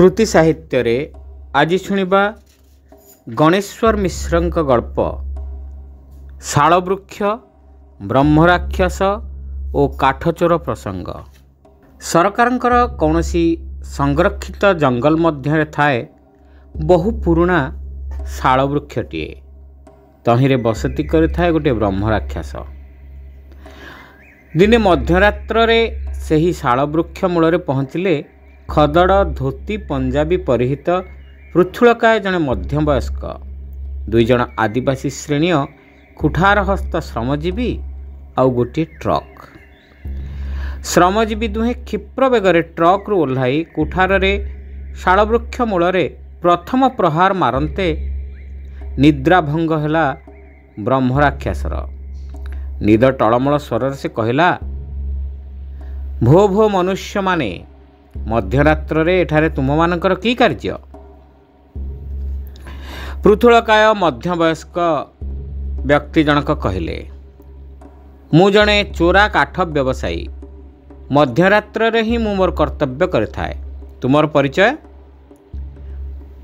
ଶ୍ରୁତି ସାହିତ୍ୟରେ ଆଜି ଶୁଣିବା ଗଣେଶ୍ୱର ମିଶ୍ରଙ୍କ ଗଳ୍ପ ଶାଳବୃକ୍ଷ ବ୍ରହ୍ମରାକ୍ଷସ ଓ କାଠଚୋର ପ୍ରସଙ୍ଗ ସରକାରଙ୍କର କୌଣସି ସଂରକ୍ଷିତ ଜଙ୍ଗଲ ମଧ୍ୟରେ ଥାଏ ବହୁ ପୁରୁଣା ଶାଳବୃକ୍ଷଟିଏ ତହିଁରେ ବସତି କରିଥାଏ ଗୋଟିଏ ବ୍ରହ୍ମରାକ୍ଷସ ଦିନେ ମଧ୍ୟରାତ୍ରରେ ସେହି ଶାଳବୃକ୍ଷ ମୂଳରେ ପହଞ୍ଚିଲେ ଖଦଡ଼ ଧୋତି ପଞ୍ଜାବୀ ପରିହିତ ପୃଥୁଳକାୟ ଜଣେ ମଧ୍ୟବୟସ୍କ ଦୁଇଜଣ ଆଦିବାସୀ ଶ୍ରେଣୀୟ କୁଠାରହସ୍ତ ଶ୍ରମଜୀବୀ ଆଉ ଗୋଟିଏ ଟ୍ରକ୍ ଶ୍ରମଜୀବୀ ଦୁହେଁ କ୍ଷିପ୍ର ବେଗରେ ଟ୍ରକ୍ରୁ ଓହ୍ଲାଇ କୁଠାରରେ ଶାଳବୃକ୍ଷ ମୂଳରେ ପ୍ରଥମ ପ୍ରହାର ମାରନ୍ତେ ନିଦ୍ରାଭଙ୍ଗ ହେଲା ବ୍ରହ୍ମରାକ୍ଷାସର ନିଦ ଟଳମଳ ସ୍ୱରରେ ସେ କହିଲା ଭୋ ଭୋ ମନୁଷ୍ୟମାନେ ମଧ୍ୟରାତ୍ରରେ ଏଠାରେ ତୁମମାନଙ୍କର କି କାର୍ଯ୍ୟ ପୃଥୁଳକାୟ ମଧ୍ୟବୟସ୍କ ବ୍ୟକ୍ତି ଜଣକ କହିଲେ ମୁଁ ଜଣେ ଚୋରା କାଠ ବ୍ୟବସାୟୀ ମଧ୍ୟରାତ୍ରରେ ହିଁ ମୁଁ ମୋର କର୍ତ୍ତବ୍ୟ କରିଥାଏ ତୁମର ପରିଚୟ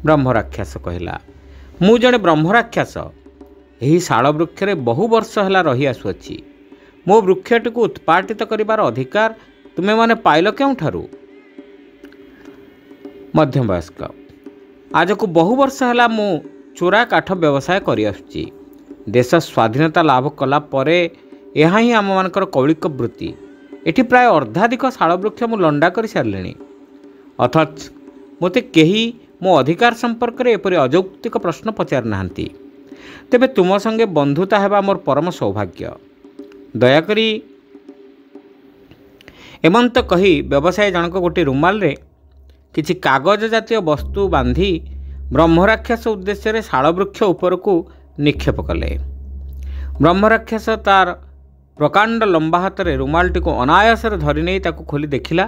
ବ୍ରହ୍ମରାକ୍ଷସ କହିଲା ମୁଁ ଜଣେ ବ୍ରହ୍ମରାକ୍ଷସ ଏହି ଶାଳ ବୃକ୍ଷରେ ବହୁ ବର୍ଷ ହେଲା ରହିଆସୁଅଛି ମୋ ବୃକ୍ଷଟିକୁ ଉତ୍ପାଟିତ କରିବାର ଅଧିକାର ତୁମେମାନେ ପାଇଲ କେଉଁଠାରୁ वयस्क आज को बहु वर्ष है मु चोरा काठ व्यवसाय करेस स्वाधीनता लाभ कला ही आम मान कौलिक वृत्ति ये प्राय अर्धाधिक शावृक्ष लंडा कर सारे अथच मत कही मो अधिकार संपर्क एपरी अजौक्तिक प्रश्न पचार ना तेब तुम संगे बंधुता है मोर परम सौभाग्य दयाक एमंत कही व्यवसाय जनक गोटे रुमाल କିଛି କାଗଜ ଜାତୀୟ ବସ୍ତୁ ବାନ୍ଧି ବ୍ରହ୍ମରାକ୍ଷସ ଉଦ୍ଦେଶ୍ୟରେ ଶାଳବୃକ୍ଷ ଉପରକୁ ନିକ୍ଷେପ କଲେ ବ୍ରହ୍ମରାକ୍ଷସ ତାର ପ୍ରକାଣ୍ଡ ଲମ୍ବା ହାତରେ ରୁମାଲଟିକୁ ଅନାୟାସରେ ଧରି ନେଇ ତାକୁ ଖୋଲି ଦେଖିଲା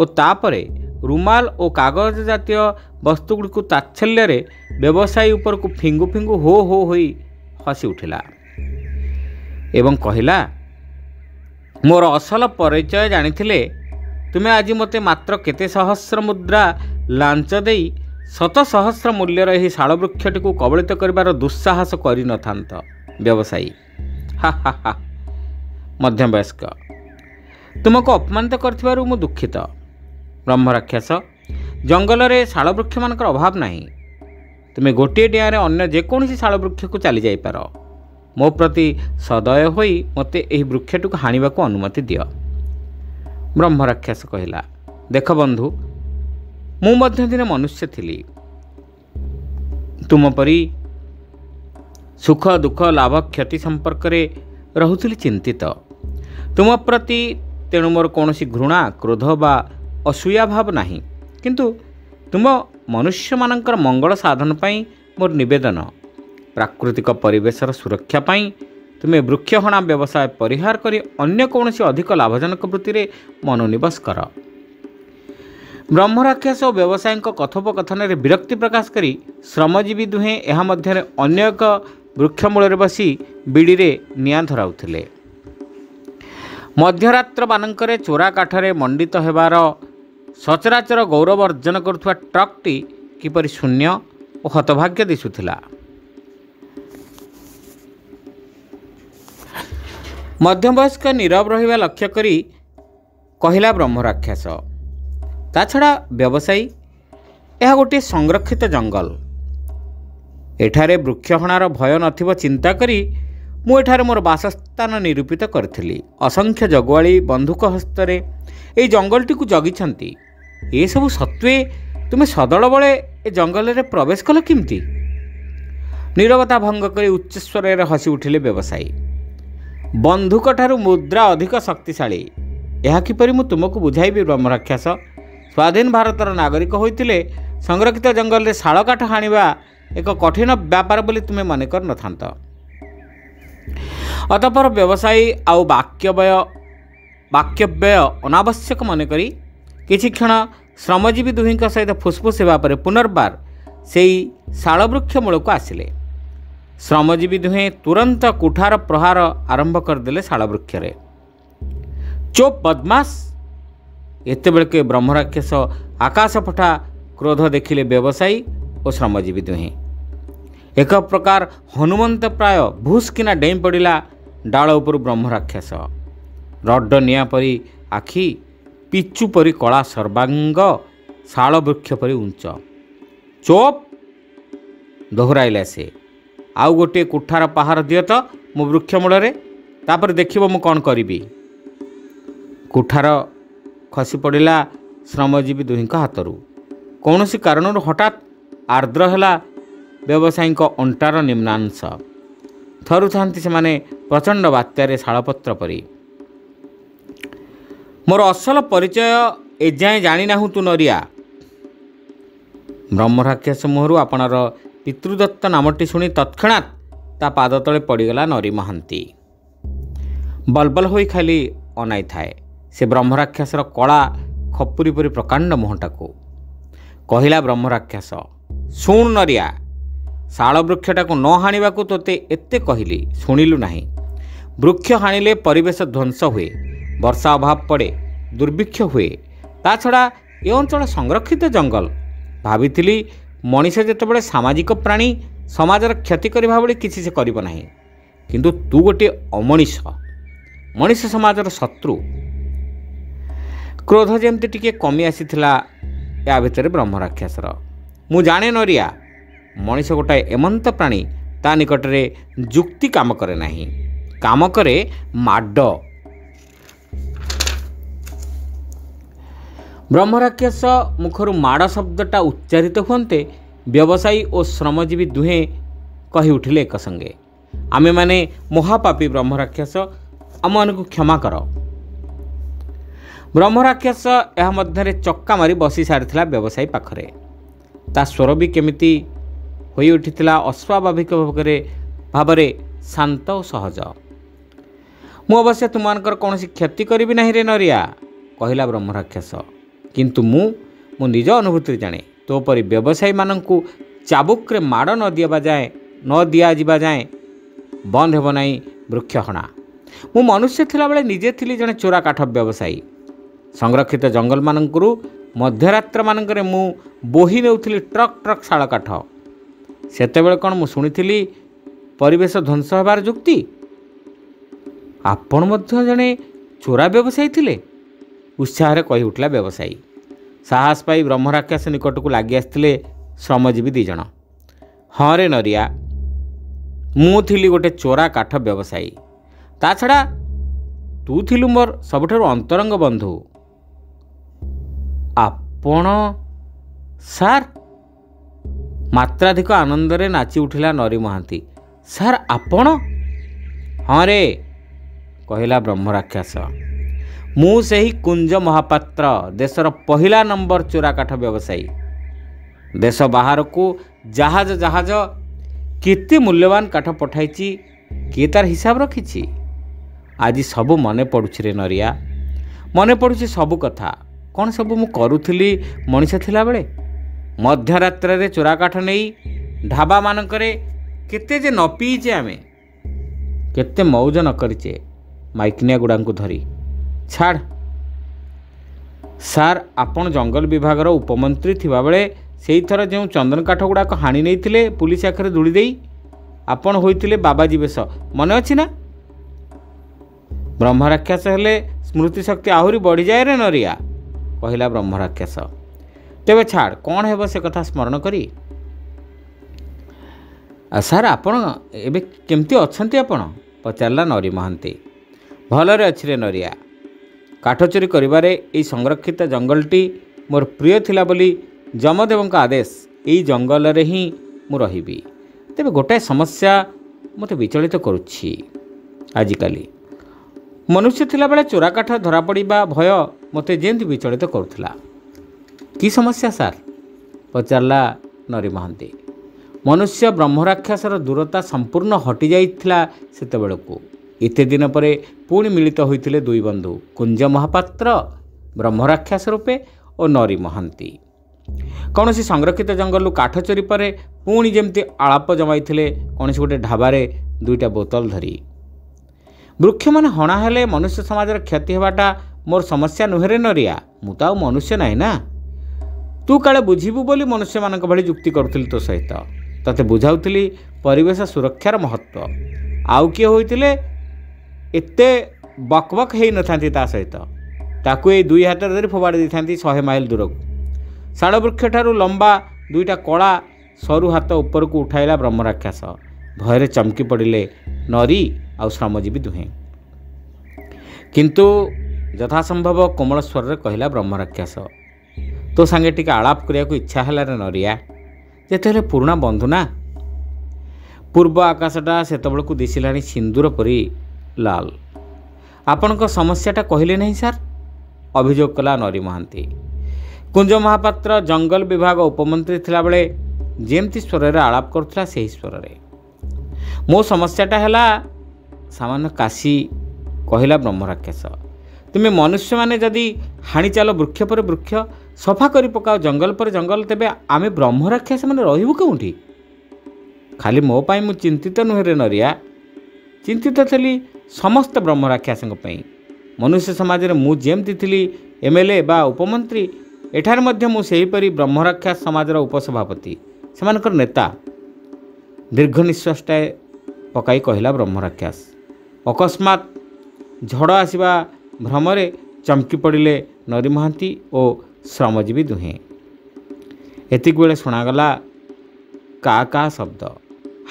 ଓ ତାପରେ ରୁମାଲ ଓ କାଗଜ ଜାତୀୟ ବସ୍ତୁଗୁଡ଼ିକୁ ତାତ୍ସଲ୍ୟରେ ବ୍ୟବସାୟୀ ଉପରକୁ ଫିଙ୍ଗୁ ଫିଙ୍ଗୁ ହୋ ହୋ ହୋଇ ହସି ଉଠିଲା ଏବଂ କହିଲା ମୋର ଅସଲ ପରିଚୟ ଜାଣିଥିଲେ ତୁମେ ଆଜି ମୋତେ ମାତ୍ର କେତେ ସହସ୍ର ମୁଦ୍ରା ଲାଞ୍ଚ ଦେଇ ଶତ ସହସ୍ର ମୂଲ୍ୟର ଏହି ଶାଳ ବୃକ୍ଷଟିକୁ କବଳିତ କରିବାର ଦୁଃସାହସ କରିନଥାନ୍ତ ବ୍ୟବସାୟୀ ମଧ୍ୟବୟସ୍କ ତୁମକୁ ଅପମାନିତ କରିଥିବାରୁ ମୁଁ ଦୁଃଖିତ ବ୍ରହ୍ମରାକ୍ଷସ ଜଙ୍ଗଲରେ ଶାଳ ବୃକ୍ଷମାନଙ୍କର ଅଭାବ ନାହିଁ ତୁମେ ଗୋଟିଏ ଡିଆଁରେ ଅନ୍ୟ ଯେକୌଣସି ଶାଳ ଶାଳବୃକ୍ଷକୁ ଚାଲିଯାଇପାର ମୋ ପ୍ରତି ସଦୟ ହୋଇ ମୋତେ ଏହି ବୃକ୍ଷଟିକୁ ହାଣିବାକୁ ଅନୁମତି ଦିଅ ବ୍ରହ୍ମରାକ୍ଷସ କହିଲା ଦେଖ ବନ୍ଧୁ ମୁଁ ମଧ୍ୟ ଦିନେ ମନୁଷ୍ୟ ଥିଲି ତୁମ ପରି ସୁଖ ଦୁଃଖ ଲାଭ କ୍ଷତି ସମ୍ପର୍କରେ ରହୁଥିଲି ଚିନ୍ତିତ ତୁମ ପ୍ରତି ତେଣୁ ମୋର କୌଣସି ଘୃଣା କ୍ରୋଧ ବା ଅସୂୟାଭାବ ନାହିଁ କିନ୍ତୁ ତୁମ ମନୁଷ୍ୟମାନଙ୍କର ମଙ୍ଗଳ ସାଧନ ପାଇଁ ମୋର ନିବେଦନ ପ୍ରାକୃତିକ ପରିବେଶର ସୁରକ୍ଷା ପାଇଁ ତୁମେ ବୃକ୍ଷ ହଣା ବ୍ୟବସାୟ ପରିହାର କରି ଅନ୍ୟ କୌଣସି ଅଧିକ ଲାଭଜନକ ବୃତ୍ତିରେ ମନୋନିବେଶ କର ବ୍ରହ୍ମରାକ୍ଷସ ଓ ବ୍ୟବସାୟୀଙ୍କ କଥୋପକଥନରେ ବିରକ୍ତି ପ୍ରକାଶ କରି ଶ୍ରମଜୀବୀ ଦୁହେଁ ଏହା ମଧ୍ୟରେ ଅନ୍ୟ ଏକ ବୃକ୍ଷ ମୂଳରେ ବସି ବିଡ଼ିରେ ନିଆଁ ଧରାଉଥିଲେ ମଧ୍ୟରାତ୍ରମାନଙ୍କରେ ଚୋରା କାଠରେ ମଣ୍ଡିତ ହେବାର ସଚରାଚର ଗୌରବ ଅର୍ଜନ କରୁଥିବା ଟ୍ରକ୍ଟି କିପରି ଶୂନ୍ୟ ଓ ହତଭାଗ୍ୟ ଦିଶୁଥିଲା ମଧ୍ୟବୟସ୍କ ନିରବ ରହିବା ଲକ୍ଷ୍ୟ କରି କହିଲା ବ୍ରହ୍ମରାକ୍ଷାସ ତା ଛଡ଼ା ବ୍ୟବସାୟୀ ଏହା ଗୋଟିଏ ସଂରକ୍ଷିତ ଜଙ୍ଗଲ ଏଠାରେ ବୃକ୍ଷହଣାର ଭୟ ନଥିବ ଚିନ୍ତା କରି ମୁଁ ଏଠାରେ ମୋର ବାସସ୍ଥାନ ନିରୂପିତ କରିଥିଲି ଅସଂଖ୍ୟ ଜଗୁଆଳି ବନ୍ଧୁକ ହସ୍ତରେ ଏଇ ଜଙ୍ଗଲଟିକୁ ଜଗିଛନ୍ତି ଏସବୁ ସତ୍ତ୍ୱେ ତୁମେ ସଦଳ ବଳେ ଏ ଜଙ୍ଗଲରେ ପ୍ରବେଶ କଲ କେମିତି ନିରବତା ଭଙ୍ଗ କରି ଉଚ୍ଚସ୍ୱରରେ ହସି ଉଠିଲେ ବ୍ୟବସାୟୀ ବନ୍ଧୁକଠାରୁ ମୁଦ୍ରା ଅଧିକ ଶକ୍ତିଶାଳୀ ଏହା କିପରି ମୁଁ ତୁମକୁ ବୁଝାଇବି ବ୍ରହ୍ମରାକ୍ଷାସ ସ୍ୱାଧୀନ ଭାରତର ନାଗରିକ ହୋଇଥିଲେ ସଂରକ୍ଷିତ ଜଙ୍ଗଲରେ ଶାଳକାଠ ହାଣିବା ଏକ କଠିନ ବ୍ୟାପାର ବୋଲି ତୁମେ ମନେ କରିନଥାନ୍ତ ଅତପର ବ୍ୟବସାୟୀ ଆଉ ବାକ୍ୟବୟ ବାକ୍ୟବ୍ୟୟ ଅନାବଶ୍ୟକ ମନେ କରି କିଛି କ୍ଷଣ ଶ୍ରମଜୀବୀ ଦୁହିଁଙ୍କ ସହିତ ଫୁସ୍ଫୁସ୍ ହେବା ପରେ ପୁନର୍ବାର ସେଇ ଶାଳବୃକ୍ଷ ମୂଳକୁ ଆସିଲେ श्रमजीवी दुहे तुरंत कुठार प्रहार आरम्भ गरिदेले शालवृक्ष चोप बद्मास एतेबल के ब्रह्मराक्षस आकाश पठा क्रोध देखिले व्यवसायी ओ श्रमजीवी दुहे एक प्रकार हनुमन्त प्रायः भुस किना डा डा ब्रह्मराक्षस रड निँ परि आखि पिचु परि सर्वांग सर्वा शालवृक्ष परि उच्च चोप दोहरैला ଆଉ ଗୋଟିଏ କୁଠାର ପାହାର ଦିଅ ତ ମୋ ବୃକ୍ଷ ମୂଳରେ ତାପରେ ଦେଖିବ ମୁଁ କ'ଣ କରିବି କୁଠାର ଖସି ପଡ଼ିଲା ଶ୍ରମଜୀବୀ ଦୁହିଁଙ୍କ ହାତରୁ କୌଣସି କାରଣରୁ ହଠାତ୍ ଆର୍ଦ୍ର ହେଲା ବ୍ୟବସାୟୀଙ୍କ ଅଣ୍ଟାର ନିମ୍ନାଂଶ ଥରୁଥାନ୍ତି ସେମାନେ ପ୍ରଚଣ୍ଡ ବାତ୍ୟାରେ ଶାଳପତ୍ର ପରି ମୋର ଅସଲ ପରିଚୟ ଏଯାଏଁ ଜାଣିନାହୁଁ ତୁ ନରିଆ ବ୍ରହ୍ମରାକ୍ଷ ସମୂହରୁ ଆପଣଙ୍କର ପିତୃଦତ୍ତ ନାମଟି ଶୁଣି ତତ୍କ୍ଷଣାତ୍ ତା ପାଦ ତଳେ ପଡ଼ିଗଲା ନରି ମହାନ୍ତି ବଲବଲ ହୋଇ ଖାଲି ଅନାଇଥାଏ ସେ ବ୍ରହ୍ମରାକ୍ଷସର କଳା ଖପୁରୀ ପରି ପ୍ରକାଣ୍ଡ ମୁହଁଟାକୁ କହିଲା ବ୍ରହ୍ମରାକ୍ଷସ ଶୁଣ ନରିଆ ଶାଳ ବୃକ୍ଷଟାକୁ ନ ହାଣିବାକୁ ତୋତେ ଏତେ କହିଲି ଶୁଣିଲୁ ନାହିଁ ବୃକ୍ଷ ହାଣିଲେ ପରିବେଶ ଧ୍ୱଂସ ହୁଏ ବର୍ଷା ଅଭାବ ପଡ଼େ ଦୁର୍ଭିକ୍ଷ ହୁଏ ତା ଛଡ଼ା ଏ ଅଞ୍ଚଳ ସଂରକ୍ଷିତ ଜଙ୍ଗଲ ଭାବିଥିଲି ମଣିଷ ଯେତେବେଳେ ସାମାଜିକ ପ୍ରାଣୀ ସମାଜର କ୍ଷତି କରିବା ଭଳି କିଛି ସେ କରିବ ନାହିଁ କିନ୍ତୁ ତୁ ଗୋଟିଏ ଅମଣିଷ ମଣିଷ ସମାଜର ଶତ୍ରୁ କ୍ରୋଧ ଯେମିତି ଟିକିଏ କମି ଆସିଥିଲା ୟା ଭିତରେ ବ୍ରହ୍ମରାକ୍ଷସର ମୁଁ ଜାଣେ ନରିଆ ମଣିଷ ଗୋଟାଏ ଏମନ୍ତ ପ୍ରାଣୀ ତା ନିକଟରେ ଯୁକ୍ତି କାମ କରେ ନାହିଁ କାମ କରେ ମାଡ଼ ବ୍ରହ୍ମରାକ୍ଷସ ମୁଖରୁ ମାଡ଼ ଶବ୍ଦଟା ଉଚ୍ଚାରିତ ହୁଅନ୍ତେ ବ୍ୟବସାୟୀ ଓ ଶ୍ରମଜୀବୀ ଦୁହେଁ କହି ଉଠିଲେ ଏକସଙ୍ଗେ ଆମେମାନେ ମହାପାପୀ ବ୍ରହ୍ମରାକ୍ଷସ ଆମମାନଙ୍କୁ କ୍ଷମା କର ବ୍ରହ୍ମରାକ୍ଷସ ଏହା ମଧ୍ୟରେ ଚକା ମାରି ବସିସାରିଥିଲା ବ୍ୟବସାୟୀ ପାଖରେ ତା ସ୍ୱର ବି କେମିତି ହୋଇଉଠିଥିଲା ଅସ୍ୱାଭାବିକ ଭାବରେ ଭାବରେ ଶାନ୍ତ ଓ ସହଜ ମୁଁ ଅବଶ୍ୟ ତୁମମାନଙ୍କର କୌଣସି କ୍ଷତି କରିବି ନାହିଁରେ ନରିଆ କହିଲା ବ୍ରହ୍ମରାକ୍ଷସ କିନ୍ତୁ ମୁଁ ମୋ ନିଜ ଅନୁଭୂତିରେ ଜାଣେ ତୋପରି ବ୍ୟବସାୟୀମାନଙ୍କୁ ଚାବୁକରେ ମାଡ଼ ନ ଦିଆବା ଯାଏ ନ ଦିଆଯିବା ଯାଏଁ ବନ୍ଦ ହେବ ନାହିଁ ବୃକ୍ଷହଣା ମୁଁ ମନୁଷ୍ୟ ଥିଲାବେଳେ ନିଜେ ଥିଲି ଜଣେ ଚୋରା କାଠ ବ୍ୟବସାୟୀ ସଂରକ୍ଷିତ ଜଙ୍ଗଲମାନଙ୍କରୁ ମଧ୍ୟରାତ୍ରମାନଙ୍କରେ ମୁଁ ବୋହି ନେଉଥିଲି ଟ୍ରକ୍ ଟ୍ରକ୍ ଶାଳ କାଠ ସେତେବେଳେ କ'ଣ ମୁଁ ଶୁଣିଥିଲି ପରିବେଶ ଧ୍ୱଂସ ହେବାର ଯୁକ୍ତି ଆପଣ ମଧ୍ୟ ଜଣେ ଚୋରା ବ୍ୟବସାୟୀ ଥିଲେ ଉତ୍ସାହରେ କହି ଉଠିଲା ବ୍ୟବସାୟୀ ସାହସ ପାଇ ବ୍ରହ୍ମରାକ୍ଷସ ନିକଟକୁ ଲାଗି ଆସିଥିଲେ ଶ୍ରମଜୀବୀ ଦୁଇ ଜଣ ହଁ ରେ ନରିଆ ମୁଁ ଥିଲି ଗୋଟେ ଚୋରା କାଠ ବ୍ୟବସାୟୀ ତା ଛଡ଼ା ତୁ ଥିଲୁ ମୋର ସବୁଠାରୁ ଅନ୍ତରଙ୍ଗ ବନ୍ଧୁ ଆପଣ ସାର୍ ମାତ୍ରାଧିକ ଆନନ୍ଦରେ ନାଚି ଉଠିଲା ନରି ମହାନ୍ତି ସାର୍ ଆପଣ ହଁ ରେ କହିଲା ବ୍ରହ୍ମରାକ୍ଷସ ମୁଁ ସେହି କୁଞ୍ଜ ମହାପାତ୍ର ଦେଶର ପହିଲା ନମ୍ବର ଚୋରା କାଠ ବ୍ୟବସାୟୀ ଦେଶ ବାହାରକୁ ଜାହାଜ ଜାହାଜ କେତେ ମୂଲ୍ୟବାନ କାଠ ପଠାଇଛି କିଏ ତାର ହିସାବ ରଖିଛି ଆଜି ସବୁ ମନେ ପଡ଼ୁଛି ରେ ନରିଆ ମନେ ପଡ଼ୁଛି ସବୁ କଥା କ'ଣ ସବୁ ମୁଁ କରୁଥିଲି ମଣିଷ ଥିଲାବେଳେ ମଧ୍ୟରାତ୍ରରେ ଚୋରା କାଠ ନେଇ ଢାବାମାନଙ୍କରେ କେତେ ଯେ ନ ପିଇଛେ ଆମେ କେତେ ମଉଜ ନ କରିଛେ ମାଇକିନିଆ ଗୁଡ଼ାଙ୍କୁ ଧରି ଛାଡ଼ ସାର୍ ଆପଣ ଜଙ୍ଗଲ ବିଭାଗର ଉପମନ୍ତ୍ରୀ ଥିବାବେଳେ ସେଇଥର ଯେଉଁ ଚନ୍ଦନ କାଠ ଗୁଡ଼ାକ ହାଣି ନେଇଥିଲେ ପୁଲିସ୍ ଆଖରେ ଧୂଳି ଦେଇ ଆପଣ ହୋଇଥିଲେ ବାବାଜୀ ବେଶ ମନେ ଅଛି ନା ବ୍ରହ୍ମରାକ୍ଷାସ ହେଲେ ସ୍ମୃତି ଶକ୍ତି ଆହୁରି ବଢ଼ିଯାଏ ରେ ନରିଆ କହିଲା ବ୍ରହ୍ମରାକ୍ଷାସ ତେବେ ଛାଡ଼ କ'ଣ ହେବ ସେ କଥା ସ୍ମରଣ କରି ସାର୍ ଆପଣ ଏବେ କେମିତି ଅଛନ୍ତି ଆପଣ ପଚାରିଲା ନରି ମହାନ୍ତି ଭଲରେ ଅଛି ରେ ନରିଆ କାଠ ଚୋରି କରିବାରେ ଏହି ସଂରକ୍ଷିତ ଜଙ୍ଗଲଟି ମୋର ପ୍ରିୟ ଥିଲା ବୋଲି ଯମଦେବଙ୍କ ଆଦେଶ ଏହି ଜଙ୍ଗଲରେ ହିଁ ମୁଁ ରହିବି ତେବେ ଗୋଟାଏ ସମସ୍ୟା ମୋତେ ବିଚଳିତ କରୁଛି ଆଜିକାଲି ମନୁଷ୍ୟ ଥିଲାବେଳେ ଚୋରା ଚୋରାକାଠ ଧରାପଡ଼ିବା ଭୟ ମୋତେ ଯେମିତି ବିଚଳିତ କରୁଥିଲା କି ସମସ୍ୟା ସାର୍ ପଚାରିଲା ନରି ମହାନ୍ତି ମନୁଷ୍ୟ ବ୍ରହ୍ମରାକ୍ଷସର ଦୂରତା ସମ୍ପୂର୍ଣ୍ଣ ହଟିଯାଇଥିଲା ସେତେବେଳକୁ ଏତେ ଦିନ ପରେ ପୁଣି ମିଳିତ ହୋଇଥିଲେ ଦୁଇ ବନ୍ଧୁ କୁଞ୍ଜ ମହାପାତ୍ର ବ୍ରହ୍ମରାକ୍ଷା ସ୍ୱରୂପେ ଓ ନରି ମହାନ୍ତି କୌଣସି ସଂରକ୍ଷିତ ଜଙ୍ଗଲରୁ କାଠ ଚୋରି ପରେ ପୁଣି ଯେମିତି ଆଳାପ ଜମାଇଥିଲେ କୌଣସି ଗୋଟିଏ ଢାବାରେ ଦୁଇଟା ବୋତଲ ଧରି ବୃକ୍ଷମାନେ ହଣା ହେଲେ ମନୁଷ୍ୟ ସମାଜର କ୍ଷତି ହେବାଟା ମୋର ସମସ୍ୟା ନୁହେଁରେ ନରିଆ ମୁଁ ତ ଆଉ ମନୁଷ୍ୟ ନାହିଁ ନା ତୁ କାଳେ ବୁଝିବୁ ବୋଲି ମନୁଷ୍ୟମାନଙ୍କ ଭଳି ଯୁକ୍ତି କରୁଥିଲି ତୋ ସହିତ ତତେ ବୁଝାଉଥିଲି ପରିବେଶ ସୁରକ୍ଷାର ମହତ୍ତ୍ୱ ଆଉ କିଏ ହୋଇଥିଲେ ଏତେ ବକ୍ବକ୍ ହୋଇନଥାନ୍ତି ତା ସହିତ ତାକୁ ଏଇ ଦୁଇ ହାତରେ ଧରି ଫୋବାଡ଼ି ଦେଇଥାନ୍ତି ଶହେ ମାଇଲ୍ ଦୂରକୁ ଶାଳବୃକ୍ଷଠାରୁ ଲମ୍ବା ଦୁଇଟା କଳା ସରୁ ହାତ ଉପରକୁ ଉଠାଇଲା ବ୍ରହ୍ମରାକ୍ଷାସ ଭୟରେ ଚମକି ପଡ଼ିଲେ ନରୀ ଆଉ ଶ୍ରମଜୀବୀ ଦୁହେଁ କିନ୍ତୁ ଯଥାସମ୍ଭବ କୋମଳ ସ୍ୱରରେ କହିଲା ବ୍ରହ୍ମରାକ୍ଷାସ ତୋ ସାଙ୍ଗେ ଟିକେ ଆଳାପ କରିବାକୁ ଇଚ୍ଛା ହେଲା ରେ ନରିଆ ଯେତେବେଳେ ପୁରୁଣା ବନ୍ଧୁ ନା ପୂର୍ବ ଆକାଶଟା ସେତେବେଳକୁ ଦିଶିଲାଣି ସିନ୍ଦୁର ପରି लाल आपणको समस्याटा कि सर् कला नरि महान्त कुज्ज महापात्र जंगल विभाग उपमन्त्री ठालाब्ति स्वर आलाप गरी स्वरे मो समस्याटा सामान्य काशी कहिला ब्रह्मराक्षस मनुष्य मनुष्यमा जदि हाणी वृक्षपर वृक्ष पर वृक्ष सफा पकाओ जङ्गल जङ्गल तेह्र आमे ब्रह्मराक्षसे रु के खालि मोप चिन्तित नुहे नरिया चिंतित ठिक ସମସ୍ତ ବ୍ରହ୍ମରାକ୍ଷାସଙ୍କ ପାଇଁ ମନୁଷ୍ୟ ସମାଜରେ ମୁଁ ଯେମିତି ଥିଲି ଏମ୍ ଏଲ୍ ଏ ବା ଉପମନ୍ତ୍ରୀ ଏଠାରେ ମଧ୍ୟ ମୁଁ ସେହିପରି ବ୍ରହ୍ମରାକ୍ଷା ସମାଜର ଉପସଭାପତି ସେମାନଙ୍କର ନେତା ଦୀର୍ଘ ନିଶ୍ୱାସଟାଏ ପକାଇ କହିଲା ବ୍ରହ୍ମରାକ୍ଷାସ ଅକସ୍ମାତ୍ ଝଡ଼ ଆସିବା ଭ୍ରମରେ ଚମକି ପଡ଼ିଲେ ନରି ମହାନ୍ତି ଓ ଶ୍ରମଜୀବୀ ଦୁହେଁ ଏତିକିବେଳେ ଶୁଣାଗଲା କା କା ଶବ୍ଦ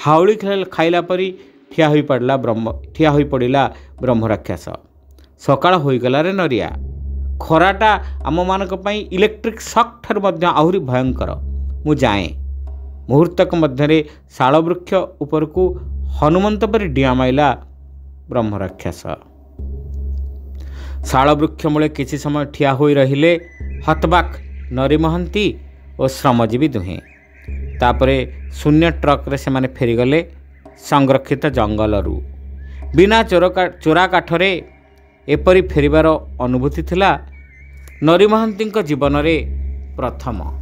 ହାଉଳି ଖେଳ ଖାଇଲା ପରି ଠିଆ ହୋଇପଡ଼ିଲା ବ୍ରହ୍ମ ଠିଆ ହୋଇପଡ଼ିଲା ବ୍ରହ୍ମରାକ୍ଷସ ସକାଳ ହୋଇଗଲାରେ ନରିଆ ଖରାଟା ଆମମାନଙ୍କ ପାଇଁ ଇଲେକ୍ଟ୍ରିକ୍ ସକ୍ ଠାରୁ ମଧ୍ୟ ଆହୁରି ଭୟଙ୍କର ମୁଁ ଯାଏଁ ମୁହୂର୍ତ୍ତକ ମଧ୍ୟରେ ଶାଳବୃକ୍ଷ ଉପରକୁ ହନୁମନ୍ତ ପରି ଡିଆଁ ମାଇଲା ବ୍ରହ୍ମରାକ୍ଷସ ଶାଳବୃକ୍ଷ ମୂଳେ କିଛି ସମୟ ଠିଆ ହୋଇ ରହିଲେ ହତବାକ୍ ନରୀ ମହାନ୍ତି ଓ ଶ୍ରମଜୀବୀ ଦୁହେଁ ତାପରେ ଶୂନ୍ୟ ଟ୍ରକ୍ରେ ସେମାନେ ଫେରିଗଲେ ସଂରକ୍ଷିତ ଜଙ୍ଗଲରୁ ବିନା ଚୋରକା ଚୋରା କାଠରେ ଏପରି ଫେରିବାର ଅନୁଭୂତି ଥିଲା ନରିମହାନ୍ତିଙ୍କ ଜୀବନରେ ପ୍ରଥମ